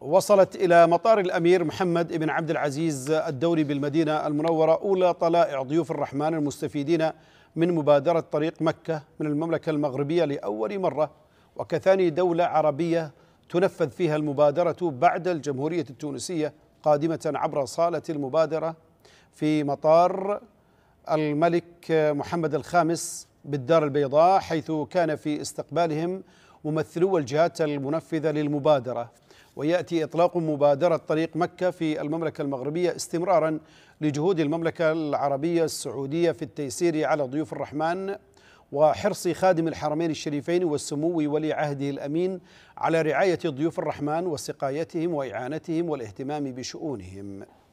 وصلت إلى مطار الأمير محمد بن عبد العزيز الدولي بالمدينة المنورة أولى طلائع ضيوف الرحمن المستفيدين من مبادرة طريق مكة من المملكة المغربية لأول مرة وكثاني دولة عربية تنفذ فيها المبادرة بعد الجمهورية التونسية قادمة عبر صالة المبادرة في مطار الملك محمد الخامس بالدار البيضاء حيث كان في استقبالهم ممثلو الجهات المنفذة للمبادرة ويأتي إطلاق مبادرة طريق مكة في المملكة المغربية استمرارا لجهود المملكة العربية السعودية في التيسير على ضيوف الرحمن وحرص خادم الحرمين الشريفين والسمو ولي عهده الأمين على رعاية ضيوف الرحمن وسقايتهم وإعانتهم والاهتمام بشؤونهم